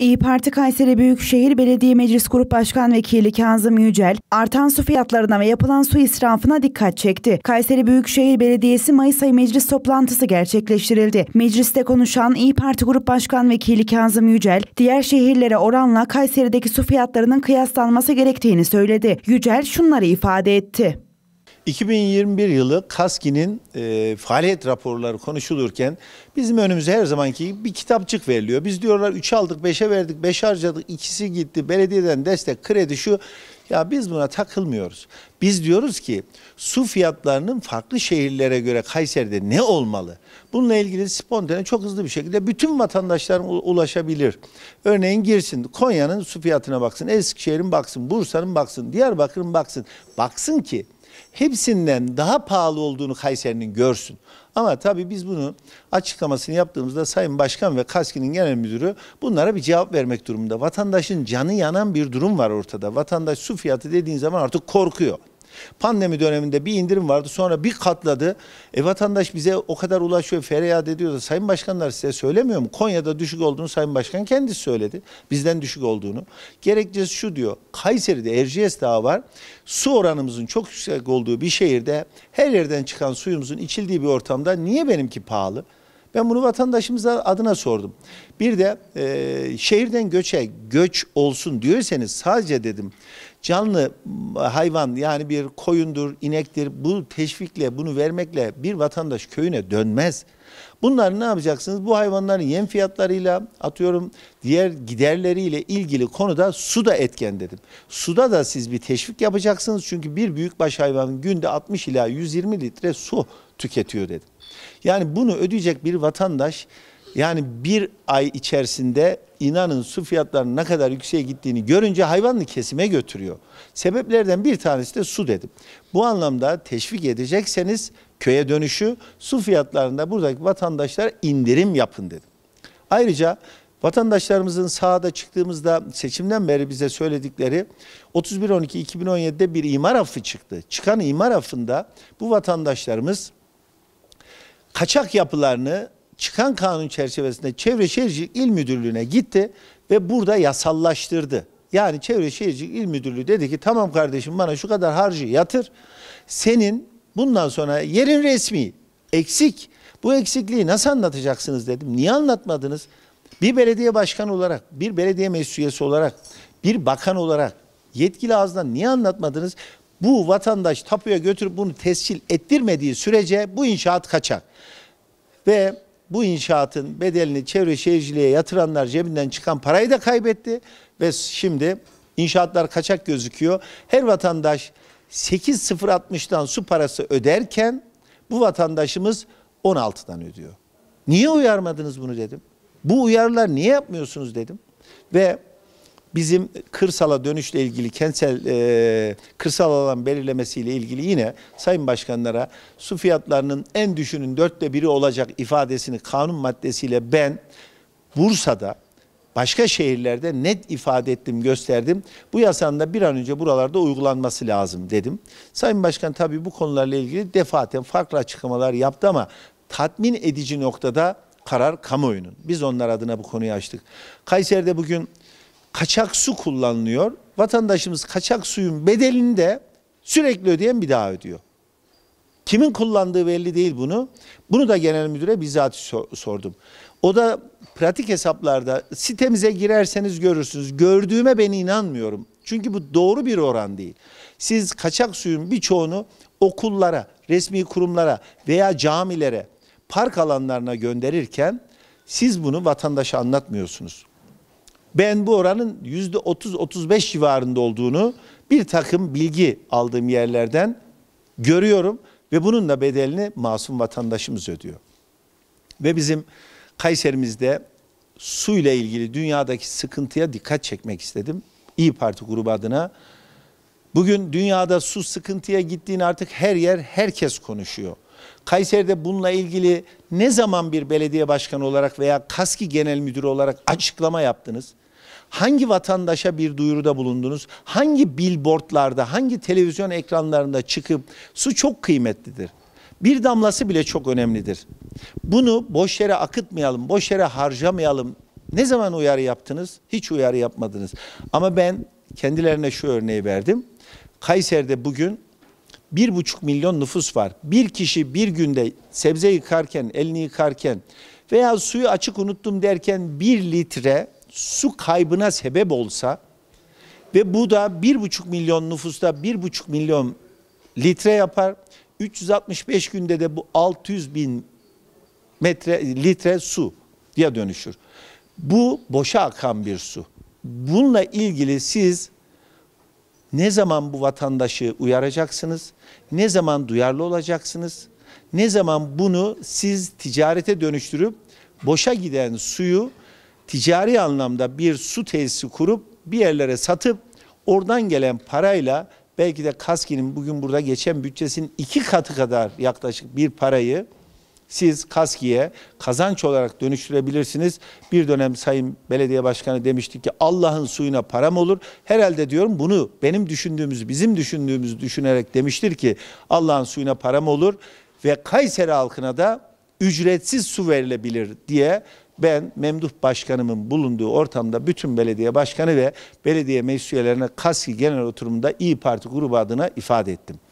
İyi Parti Kayseri Büyükşehir Belediye Meclis Grup Başkan Vekili Kazım Yücel, artan su fiyatlarına ve yapılan su israfına dikkat çekti. Kayseri Büyükşehir Belediyesi Mayıs ayı meclis toplantısı gerçekleştirildi. Mecliste konuşan İyi Parti Grup Başkan Vekili Kazım Yücel, diğer şehirlere oranla Kayseri'deki su fiyatlarının kıyaslanması gerektiğini söyledi. Yücel şunları ifade etti. 2021 yılı KASKİ'nin e, faaliyet raporları konuşulurken bizim önümüze her zamanki bir kitapçık veriliyor. Biz diyorlar 3 aldık, 5'e verdik, 5 harcadık, ikisi gitti, belediyeden destek, kredi şu. Ya biz buna takılmıyoruz. Biz diyoruz ki su fiyatlarının farklı şehirlere göre Kayseri'de ne olmalı? Bununla ilgili spontane çok hızlı bir şekilde bütün vatandaşların ulaşabilir. Örneğin girsin Konya'nın su fiyatına baksın, Eskişehir'in baksın, Bursa'nın baksın, Diyarbakır'ın baksın. Baksın ki hepsinden daha pahalı olduğunu Kayseri'nin görsün. Ama tabii biz bunu açıklamasını yaptığımızda Sayın Başkan ve KASKİ'nin genel müdürü bunlara bir cevap vermek durumunda. Vatandaşın canı yanan bir durum var ortada. Vatandaş su fiyatı dediğin zaman artık korkuyor. Pandemi döneminde bir indirim vardı sonra bir katladı. E vatandaş bize o kadar ulaşıyor feryat ediyor da Sayın Başkanlar size söylemiyor mu? Konya'da düşük olduğunu Sayın Başkan kendisi söyledi. Bizden düşük olduğunu. Gerekçesi şu diyor. Kayseri'de Erciyes Dağı var. Su oranımızın çok yüksek olduğu bir şehirde her yerden çıkan suyumuzun içildiği bir ortamda niye benimki pahalı? Ben bunu vatandaşımıza adına sordum. Bir de e, şehirden göçe göç olsun diyorsanız sadece dedim canlı hayvan yani bir koyundur, inektir bu teşvikle bunu vermekle bir vatandaş köyüne dönmez. Bunları ne yapacaksınız? Bu hayvanların yem fiyatlarıyla atıyorum diğer giderleriyle ilgili konuda su da etken dedim. Suda da siz bir teşvik yapacaksınız. Çünkü bir büyükbaş hayvanın günde 60 ila 120 litre su tüketiyor dedim. Yani bunu ödeyecek bir vatandaş yani bir ay içerisinde inanın su fiyatlarının ne kadar yükseğe gittiğini görünce hayvanlı kesime götürüyor. Sebeplerden bir tanesi de su dedim. Bu anlamda teşvik edecekseniz köye dönüşü su fiyatlarında buradaki vatandaşlar indirim yapın dedim. Ayrıca vatandaşlarımızın sahada çıktığımızda seçimden beri bize söyledikleri 31-12-2017'de bir imar affı çıktı. Çıkan imar affında bu vatandaşlarımız kaçak yapılarını çıkan kanun çerçevesinde Çevre Şehircilik İl Müdürlüğü'ne gitti ve burada yasallaştırdı. Yani Çevre Şehircilik İl Müdürlüğü dedi ki tamam kardeşim bana şu kadar harcı yatır. Senin bundan sonra yerin resmi eksik. Bu eksikliği nasıl anlatacaksınız dedim. Niye anlatmadınız? Bir belediye başkanı olarak, bir belediye meclis olarak, bir bakan olarak yetkili ağızdan niye anlatmadınız? bu vatandaş tapuya götürüp bunu tescil ettirmediği sürece bu inşaat kaçar. Ve bu inşaatın bedelini çevre şehirciliğe yatıranlar cebinden çıkan parayı da kaybetti ve şimdi inşaatlar kaçak gözüküyor. Her vatandaş 8.060'dan su parası öderken bu vatandaşımız 16'dan ödüyor. Niye uyarmadınız bunu dedim. Bu uyarılar niye yapmıyorsunuz dedim. Ve Bizim kırsala dönüşle ilgili kentsel e, kırsal alan belirlemesiyle ilgili yine Sayın Başkanlara su fiyatlarının en düşünün dörtte biri olacak ifadesini kanun maddesiyle ben Bursa'da başka şehirlerde net ifade ettim, gösterdim. Bu yasanın da bir an önce buralarda uygulanması lazım dedim. Sayın Başkan tabii bu konularla ilgili defaten farklı açıklamalar yaptı ama tatmin edici noktada karar kamuoyunun. Biz onlar adına bu konuyu açtık. Kayseri'de bugün kaçak su kullanılıyor. Vatandaşımız kaçak suyun bedelini de sürekli ödeyen bir daha ödüyor. Kimin kullandığı belli değil bunu. Bunu da genel müdüre bizzat sordum. O da pratik hesaplarda sitemize girerseniz görürsünüz. Gördüğüme ben inanmıyorum. Çünkü bu doğru bir oran değil. Siz kaçak suyun birçoğunu okullara, resmi kurumlara veya camilere, park alanlarına gönderirken siz bunu vatandaşa anlatmıyorsunuz. Ben bu oranın yüzde %30-35 civarında olduğunu bir takım bilgi aldığım yerlerden görüyorum ve bunun da bedelini masum vatandaşımız ödüyor. Ve bizim Kayserimizde su ile ilgili dünyadaki sıkıntıya dikkat çekmek istedim. İyi Parti grubu adına. Bugün dünyada su sıkıntıya gittiğini artık her yer herkes konuşuyor. Kayseri'de bununla ilgili ne zaman bir belediye başkanı olarak veya KASKİ genel müdürü olarak açıklama yaptınız? hangi vatandaşa bir duyuruda bulundunuz? Hangi billboardlarda, hangi televizyon ekranlarında çıkıp su çok kıymetlidir. Bir damlası bile çok önemlidir. Bunu boş yere akıtmayalım, boş yere harcamayalım. Ne zaman uyarı yaptınız? Hiç uyarı yapmadınız. Ama ben kendilerine şu örneği verdim. Kayseri'de bugün bir buçuk milyon nüfus var. Bir kişi bir günde sebze yıkarken, elini yıkarken veya suyu açık unuttum derken bir litre su kaybına sebep olsa ve bu da bir buçuk milyon nüfusta bir buçuk milyon litre yapar. 365 günde de bu 600 bin metre litre su diye dönüşür. Bu boşa akan bir su. Bununla ilgili siz ne zaman bu vatandaşı uyaracaksınız? Ne zaman duyarlı olacaksınız? Ne zaman bunu siz ticarete dönüştürüp boşa giden suyu ticari anlamda bir su tesisi kurup bir yerlere satıp oradan gelen parayla belki de Kaski'nin bugün burada geçen bütçesinin iki katı kadar yaklaşık bir parayı siz Kaski'ye kazanç olarak dönüştürebilirsiniz. Bir dönem Sayın Belediye Başkanı demişti ki Allah'ın suyuna param olur. Herhalde diyorum bunu benim düşündüğümüz, bizim düşündüğümüz düşünerek demiştir ki Allah'ın suyuna param olur ve Kayseri halkına da ücretsiz su verilebilir diye ben Memduh Başkanımın bulunduğu ortamda bütün belediye başkanı ve belediye meclis üyelerine KASKİ genel oturumunda İyi Parti grubu adına ifade ettim.